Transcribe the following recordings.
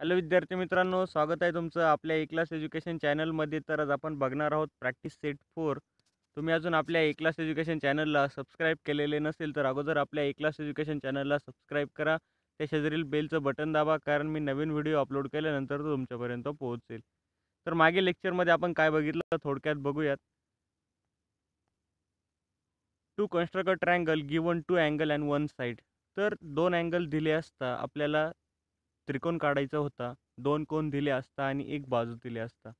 hello विद्यार्थी मित्रांनो स्वागत आहे तुमचं आपल्या ए क्लास एज्युकेशन चॅनलमध्ये तर आज आपण बघणार आहोत प्रॅक्टिस सेट फोर तुम्ही अजून आपल्या ए क्लास एज्युकेशन चॅनलला सबस्क्राईब केलेले नसेल तर अगोदर आपल्या ए क्लास एज्युकेशन चॅनलला सबस्क्राईब करा त्या शेजारील बेलचं बटन दाबा कारण मी नवीन व्हिडिओ अपलोड केल्यानंतर तो तुमच्यापर्यंत पोहोचेल तर मागे लेक्चरमध्ये आपण काय बघितलं थोडक्यात बघूयात to construct triangle given two angle and one side तर दोन अँगल दिले असता आपल्याला त्रिकोण काढायचा होता दोन कोण दिले असता आणि एक बाजू दिले असता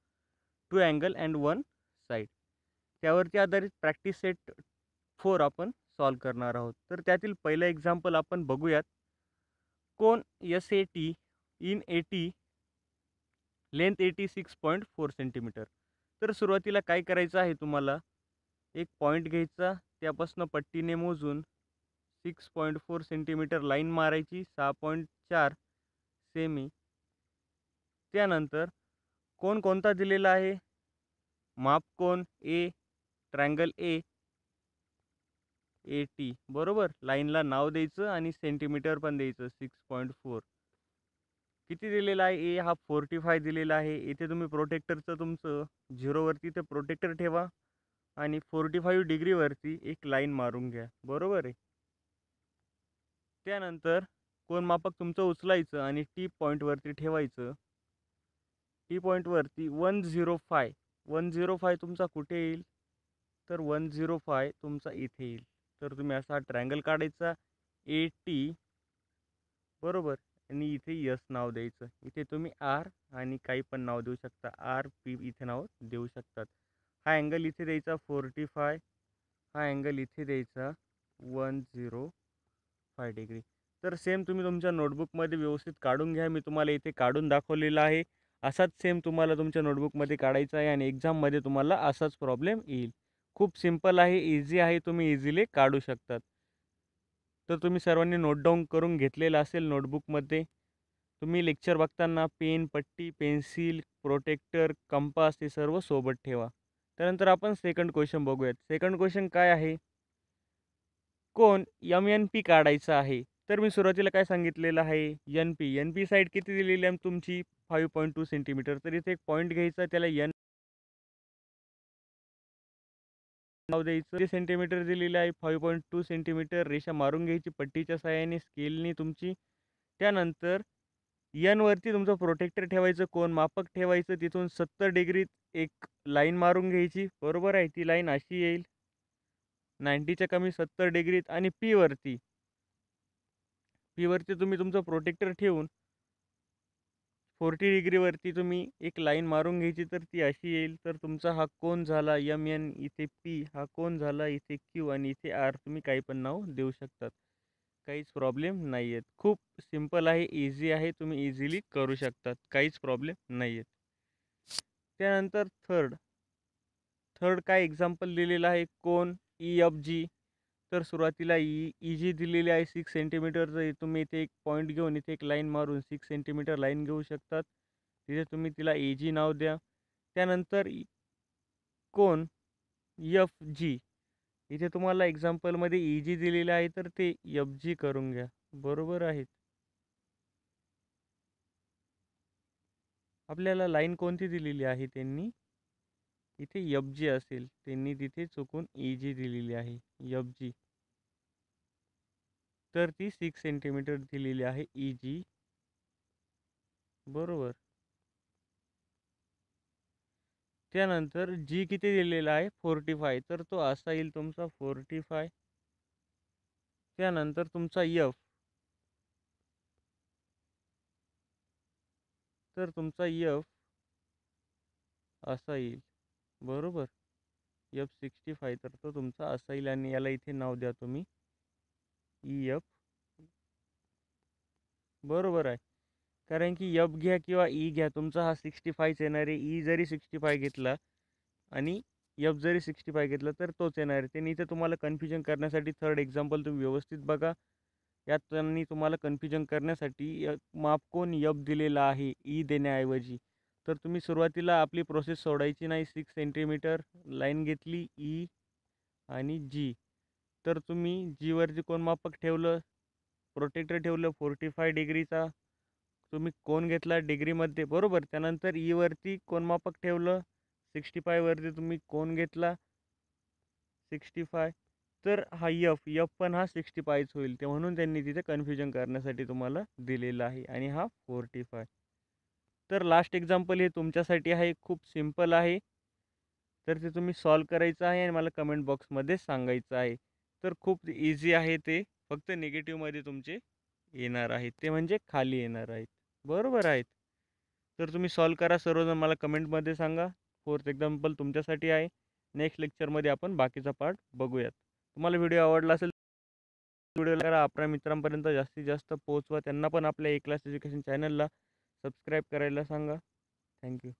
two angle and one side त्यावरती आधारित प्रॅक्टिस सेट फोर आपण सॉल्व करणार आहोत तर त्यातील पहिलं एक्झाम्पल आपण बघूयात कोण S A T in A T length A T six point four centimetre तर सुरुवातीला काय करायचं आहे तुम्हाला एक पॉईंट घ्यायचा त्यापासून पट्टीने मोजून six point four centimetre line मारायची सहा पॉईंट चार ते मी त्यानंतर कोण कोणता दिलेला आहे माप कोण ए ट्रँगल ए ए टी बरोबर लाईनला नाव द्यायचं आणि सेंटीमीटर पण द्यायचं सिक्स पॉईंट फोर किती दिलेला आहे ए हा फोर्टी फाय दिलेला आहे इथे तुम्ही प्रोटेक्टरचं तुमचं झिरोवरती ते प्रोटेक्टर ठेवा आणि फोर्टी फाईव्ह डिग्रीवरती एक लाईन मारून घ्या बरोबर आहे त्यानंतर कोण मापक तुमचं उचलायचं आणि टी पॉईंटवरती ठेवायचं टी पॉईंटवरती one zero five one zero five तुमचा कुठे येईल तर वन झिरो फाय तुमचा इथे येईल तर तुम्ही असा ट्रँगल काढायचा ए टी बरोबर आणि इथे यस नाव द्यायचं इथे तुम्ही आर आणि काही पण नाव देऊ शकता आर पी इथे नाव देऊ शकतात हा अँगल इथे द्यायचा फोर्टी फाय हा अँगल इथे द्यायचा वन झिरो फाय डिग्री तर सेम तुम्ही तुमच्या नोटबुकमध्ये व्यवस्थित काढून घ्या मी तुम्हाला इथे काढून दाखवलेला आहे असाच सेम तुम्हाला तुमच्या नोटबुकमध्ये काढायचा आहे आणि एक्झाममध्ये तुम्हाला असाच प्रॉब्लेम येईल खूप सिम्पल आहे इझी आहे तुम्ही इझिली काढू शकतात तर तुम्ही सर्वांनी नोट डाऊन करून घेतलेलं असेल नोटबुकमध्ये तुम्ही लेक्चर बघताना पेन पट्टी पेन्सिल प्रोटेक्टर कंपास हे सर्व सोबत ठेवा त्यानंतर आपण सेकंड क्वेश्चन बघूयात सेकंड क्वेश्चन काय आहे कोण यम एन पी काढायचा आहे तर मी सुरुवातीला काय सांगितलेलं आहे N P N P side किती दिलेली आहे तुमची फाईव्ह पॉईंट टू सेंटीमीटर तर इथे एक पॉईंट घ्यायचा त्याला एन नाव द्यायचं सेंटीमीटर दिलेलं आहे फाईव्ह पॉईंट टू सेंटीमीटर रेषा मारून घ्यायची पट्टीच्या सहाय्याने स्केलनी तुमची त्यानंतर यनवरती तुमचं प्रोटेक्टर ठेवायचं कोण मापक ठेवायचं तिथून सत्तर डिग्रीत एक लाईन मारून घ्यायची बरोबर आहे ती लाईन अशी येईल नाईंटीच्या कमी सत्तर डिग्रीत आणि पीवरती पीवरती तुम्ही तुमचं प्रोटेक्टर ठेवून फोर्टी डिग्रीवरती तुम्ही एक लाईन मारून घ्यायची तर ती अशी येईल तर तुमचा हा कोण झाला यम एन इथे पी हा कोण झाला इथे क्यू आणि इथे आर तुम्ही काही पण नाव देऊ शकतात काहीच प्रॉब्लेम नाही आहेत खूप सिम्पल आहे इझी आहे तुम्ही इझिली करू शकतात काहीच प्रॉब्लेम नाही आहेत त्यानंतर थर्ड थर्ड काय एक्झाम्पल दिलेलं आहे कोण ई एफ जी तर सुरुवातीला ई ई जी दिलेली आहे सिक्स सेंटीमीटरचं तुम्ही इथे एक पॉईंट घेऊन इथे एक लाईन मारून सिक्स सेंटीमीटर लाईन घेऊ शकतात तिथे तुम्ही तिला ए जी नाव द्या त्यानंतर कोण यफ जी इथे तुम्हाला एक्झाम्पलमध्ये ई जी दिलेलं आहे तर ते यफ जी करून घ्या बरोबर आहेत आपल्याला लाईन कोणती दिलेली आहे त्यांनी इथे यफ जी असेल त्यांनी तिथे चुकून ई e जी दिलेली आहे यफ जी तर ती सिक्स सेंटीमीटर दिलेली आहे ई e जी बरोबर त्यानंतर जी किती दिलेला आहे फोर्टी फाय तर तो असा येईल तुमचा फोर्टी फाय त्यानंतर तुमचा यफ तर तुमचा यफ असा येईल बरोबर एफ सिक्स्टी फाय तर तो तुमचा असेल आणि याला इथे नाव द्या तुम्ही ई e एफ बरोबर आहे कारण की एफ घ्या किंवा ई e घ्या तुमचा हा सिक्स्टी फायच येणार आहे ई e जरी सिक्स्टी फाय घेतला आणि एफ जरी सिक्स्टी फाय घेतला तर तोच येणार आहे त्यांनी इथे तुम्हाला कन्फ्युजन करण्यासाठी थर्ड एक्झाम्पल तुम्ही व्यवस्थित बघा यात त्यांनी तुम्हाला कन्फ्युजन करण्यासाठी कोण यप दिलेला आहे ई देण्याऐवजी तर तुम्ही सुरुवातीला आपली प्रोसेस सोडायची नाही सिक्स सेंटीमीटर लाईन घेतली ई आणि जी तर तुम्ही जीवरती कोणमापक ठेवलं प्रोटेक्टर ठेवलं फोर्टी फाय डिग्रीचा तुम्ही कोण घेतला डिग्रीमध्ये बरोबर त्यानंतर ईवरती कोणमापक ठेवलं सिक्स्टी फायवरती तुम्ही कोण घेतला सिक्स्टी फाय तर हा यफ यफ पण हा सिक्स्टी फायच होईल ते म्हणून त्यांनी तिथे कन्फ्युजन करण्यासाठी तुम्हाला दिलेला आहे आणि हा फोर्टी फाय तर लास्ट एक्झाम्पल हे तुमच्यासाठी आहे खूप सिम्पल आहे तर ते तुम्ही सॉल्व करायचं आहे आणि मला कमेंट बॉक्समध्ये सांगायचं आहे तर खूप इझी आहे ते फक्त निगेटिव्हमध्ये तुमचे येणार आहेत ते म्हणजे खाली येणार आहेत बरोबर आहेत तर तुम्ही सॉल्व करा सर्वजण मला कमेंटमध्ये सांगा फोर्थ एक्झाम्पल तुमच्यासाठी आहे नेक्स्ट लेक्चरमध्ये आपण बाकीचा पार्ट बघूयात तुम्हाला व्हिडिओ आवडला असेल व्हिडिओ करा आपल्या मित्रांपर्यंत जास्तीत जास्त पोहोचवा त्यांना पण आपल्या एक क्लास एज्युकेशन चॅनलला सबस्क्राईब करायला सांगा थँक्यू